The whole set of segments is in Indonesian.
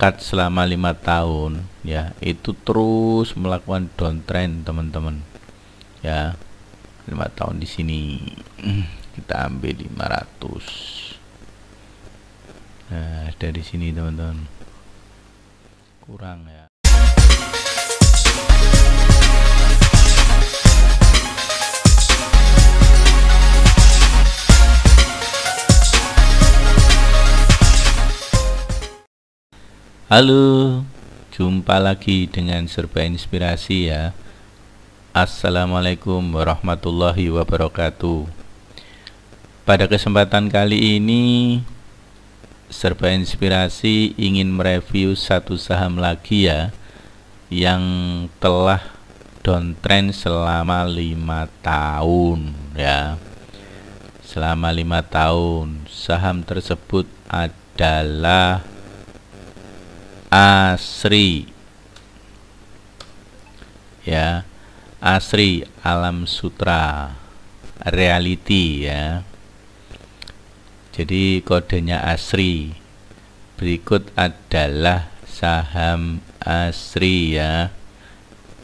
pekat selama lima tahun ya itu terus melakukan downtrend teman-teman ya lima tahun di sini kita ambil 500 nah dari sini teman-teman kurang ya Halo, jumpa lagi dengan Serba Inspirasi ya. Assalamualaikum warahmatullahi wabarakatuh. Pada kesempatan kali ini, Serba Inspirasi ingin mereview satu saham lagi ya yang telah downtrend selama lima tahun ya. Selama lima tahun, saham tersebut adalah asri ya asri alam sutra reality ya jadi kodenya asri berikut adalah saham asri ya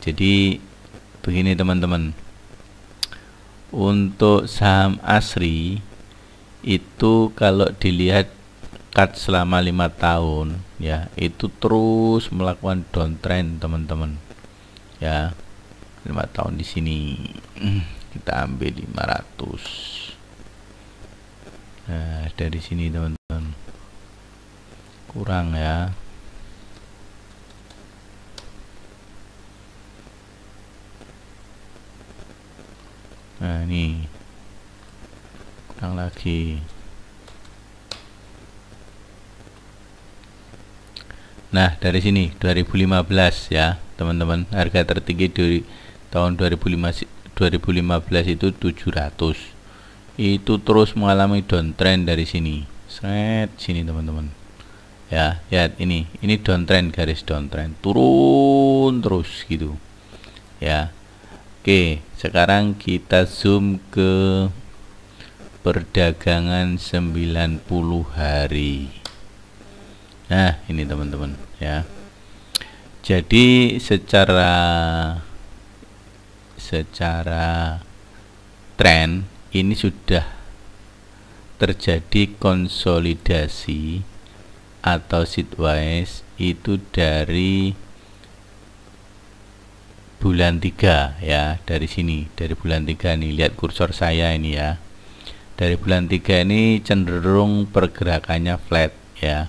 jadi begini teman-teman untuk saham asri itu kalau dilihat berkat selama lima tahun ya itu terus melakukan downtrend teman-teman ya lima tahun di sini kita ambil 500 nah eh, dari sini teman-teman kurang ya nah ini kurang lagi Nah, dari sini 2015 ya, teman-teman. Harga tertinggi di tahun 2015 2015 itu 700. Itu terus mengalami downtrend dari sini. Set sini, teman-teman. Ya, lihat ya, ini. Ini downtrend garis downtrend. Turun terus gitu. Ya. Oke, sekarang kita zoom ke perdagangan 90 hari. Nah, ini teman-teman ya. Jadi secara secara tren ini sudah terjadi konsolidasi atau sideways itu dari bulan 3 ya dari sini dari bulan 3 nih lihat kursor saya ini ya dari bulan 3 ini cenderung pergerakannya flat ya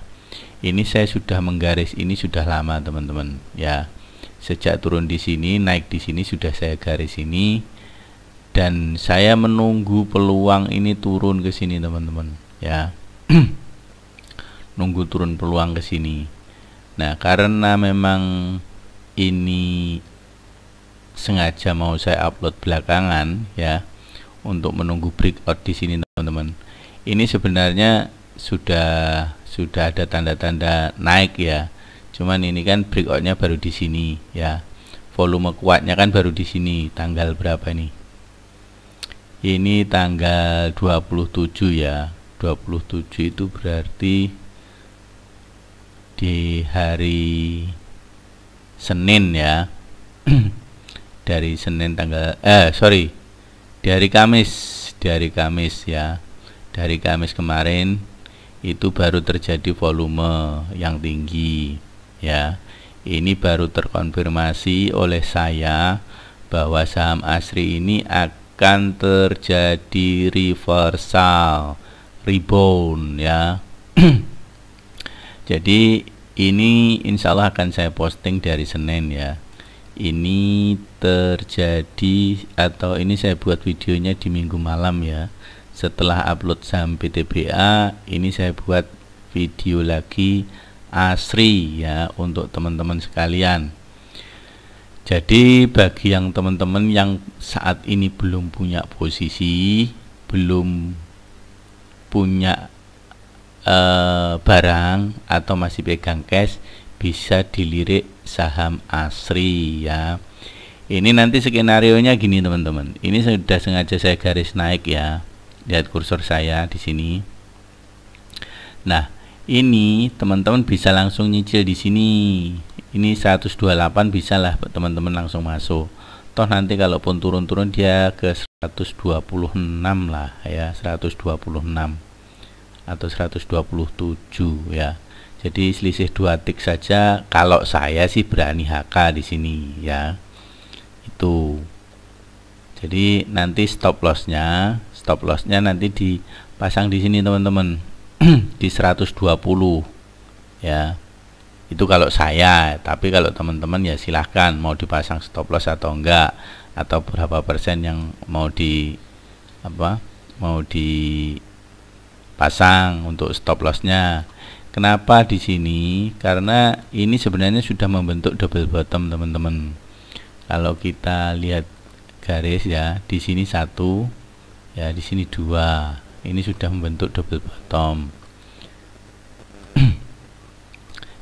ini saya sudah menggaris ini sudah lama teman-teman ya sejak turun di sini naik di sini sudah saya garis ini dan saya menunggu peluang ini turun ke sini teman-teman ya nunggu turun peluang ke sini nah karena memang ini sengaja mau saya upload belakangan ya untuk menunggu breakout di sini teman-teman ini sebenarnya sudah sudah ada tanda-tanda naik ya cuman ini kan breakoutnya baru di sini ya volume kuatnya kan baru di sini tanggal berapa nih ini tanggal 27 ya 27 itu berarti di hari Senin ya dari Senin tanggal eh sorry dari Kamis dari Kamis ya dari Kamis kemarin itu baru terjadi volume yang tinggi ya ini baru terkonfirmasi oleh saya bahwa saham Asri ini akan terjadi reversal rebound ya jadi ini insya Allah akan saya posting dari Senin ya ini terjadi atau ini saya buat videonya di minggu malam ya setelah upload saham PTBA ini saya buat video lagi asri ya untuk teman-teman sekalian jadi bagi yang teman-teman yang saat ini belum punya posisi belum punya e, barang atau masih pegang cash bisa dilirik saham asri ya ini nanti skenario nya gini teman-teman ini sudah sengaja saya garis naik ya lihat kursor saya di sini nah ini teman-teman bisa langsung nyicil di sini ini 128 bisa lah teman-teman langsung masuk toh nanti kalaupun turun-turun dia ke 126 lah ya 126 atau 127 ya jadi selisih 2 tik saja kalau saya sih berani HK di sini ya itu jadi nanti stop lossnya stop lossnya nanti dipasang di sini teman-teman di 120 ya itu kalau saya tapi kalau teman-teman ya silahkan mau dipasang stop loss atau enggak atau berapa persen yang mau di apa mau dipasang untuk stop lossnya kenapa di sini karena ini sebenarnya sudah membentuk double bottom teman-teman kalau kita lihat garis ya di sini satu ya di sini dua ini sudah membentuk double bottom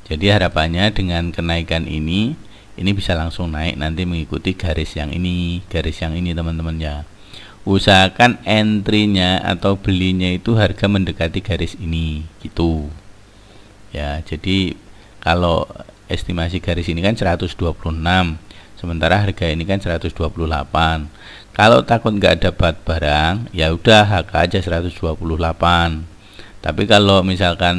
jadi harapannya dengan kenaikan ini ini bisa langsung naik nanti mengikuti garis yang ini garis yang ini teman-teman ya usahakan entry-nya atau belinya itu harga mendekati garis ini gitu ya jadi kalau estimasi garis ini kan 126 sementara harga ini kan 128 kalau takut nggak dapat barang ya udah hak aja 128 tapi kalau misalkan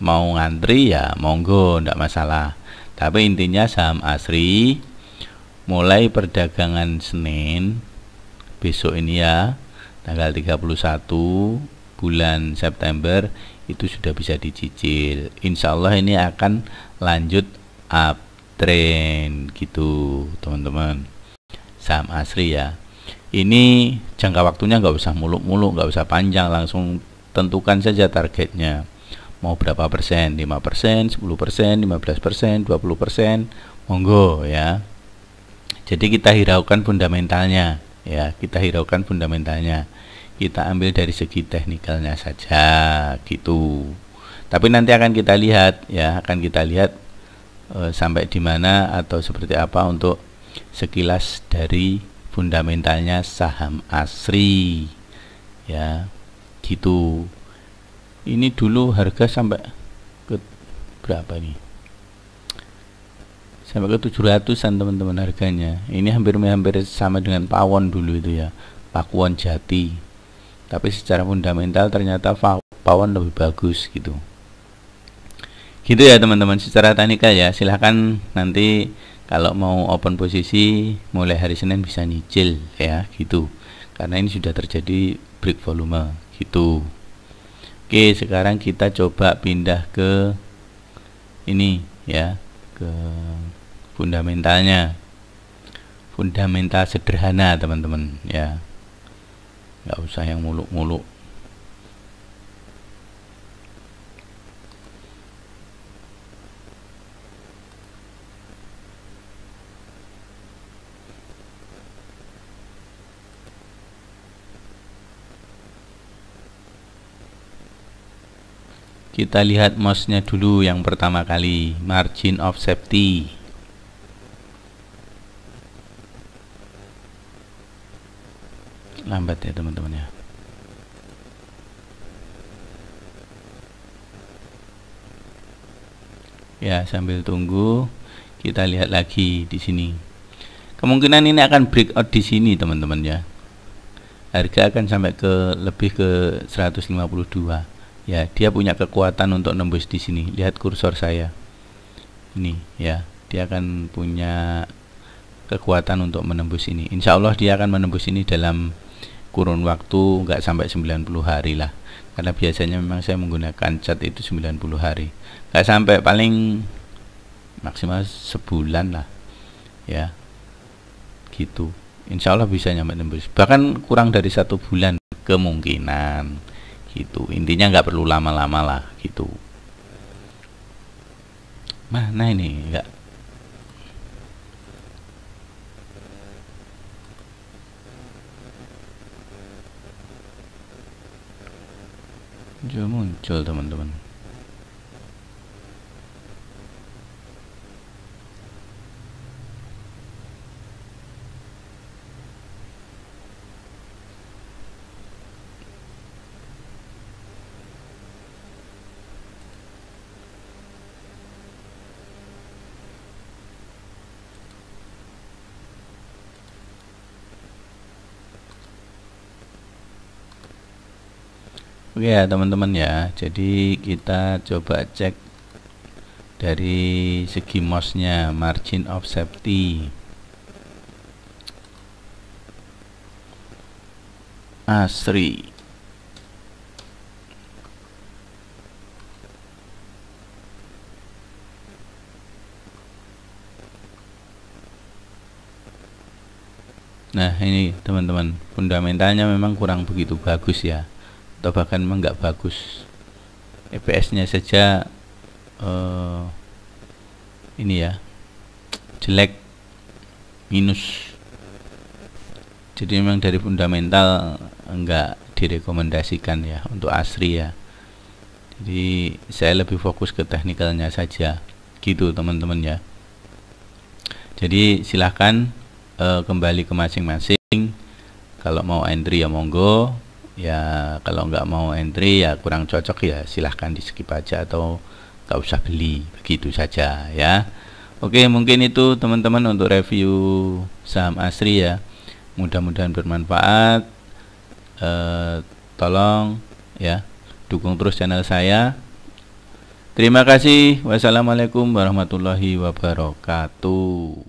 mau ngantri ya monggo ndak masalah tapi intinya saham asri mulai perdagangan Senin besok ini ya tanggal 31 bulan September itu sudah bisa dicicil Insya Allah ini akan lanjut up Tren gitu teman-teman saham asri ya ini jangka waktunya nggak usah muluk-muluk nggak usah panjang langsung tentukan saja targetnya mau berapa persen 5 persen 10 persen 15 persen 20 persen monggo ya jadi kita hiraukan fundamentalnya ya kita hiraukan fundamentalnya kita ambil dari segi teknikalnya saja gitu tapi nanti akan kita lihat ya akan kita lihat Eh, sampai di mana atau seperti apa untuk sekilas dari fundamentalnya saham asri ya gitu ini dulu harga sampai ke berapa nih sampai ke 700-an teman-teman harganya ini hampir-hampir sama dengan pawon dulu itu ya pakuan jati tapi secara fundamental ternyata pawon lebih bagus gitu gitu ya teman-teman secara teknikal ya silahkan nanti kalau mau open posisi mulai hari Senin bisa nyicil ya gitu karena ini sudah terjadi break volume gitu oke sekarang kita coba pindah ke ini ya ke fundamentalnya fundamental sederhana teman-teman ya nggak usah yang muluk-muluk Kita lihat mouse-nya dulu yang pertama kali, margin of safety. Lambat ya teman-teman ya. Ya, sambil tunggu kita lihat lagi di sini. Kemungkinan ini akan breakout di sini teman-teman ya harga akan sampai ke lebih ke 152 ya dia punya kekuatan untuk nembus di sini lihat kursor saya ini ya dia akan punya kekuatan untuk menembus ini Insya Allah dia akan menembus ini dalam kurun waktu nggak sampai 90 hari lah karena biasanya memang saya menggunakan cat itu 90 hari nggak sampai paling maksimal sebulan lah ya gitu Insya Allah bisa nyampe nembus bahkan kurang dari satu bulan kemungkinan gitu intinya nggak perlu lama-lama lah gitu mana ini nggak Jom muncul teman-teman Oke ya teman-teman ya jadi kita coba cek dari segi mouse-nya margin of safety asri Nah ini teman-teman fundamentalnya memang kurang begitu bagus ya atau bahkan memang nggak bagus EPS-nya saja uh, ini ya jelek minus jadi memang dari fundamental enggak direkomendasikan ya untuk asri ya jadi saya lebih fokus ke teknikalnya saja gitu teman-teman ya jadi silahkan uh, kembali ke masing-masing kalau mau entry ya monggo ya kalau nggak mau entry ya kurang cocok ya silahkan di skip aja atau nggak usah beli begitu saja ya oke mungkin itu teman-teman untuk review saham asri ya mudah-mudahan bermanfaat e, tolong ya dukung terus channel saya terima kasih wassalamualaikum warahmatullahi wabarakatuh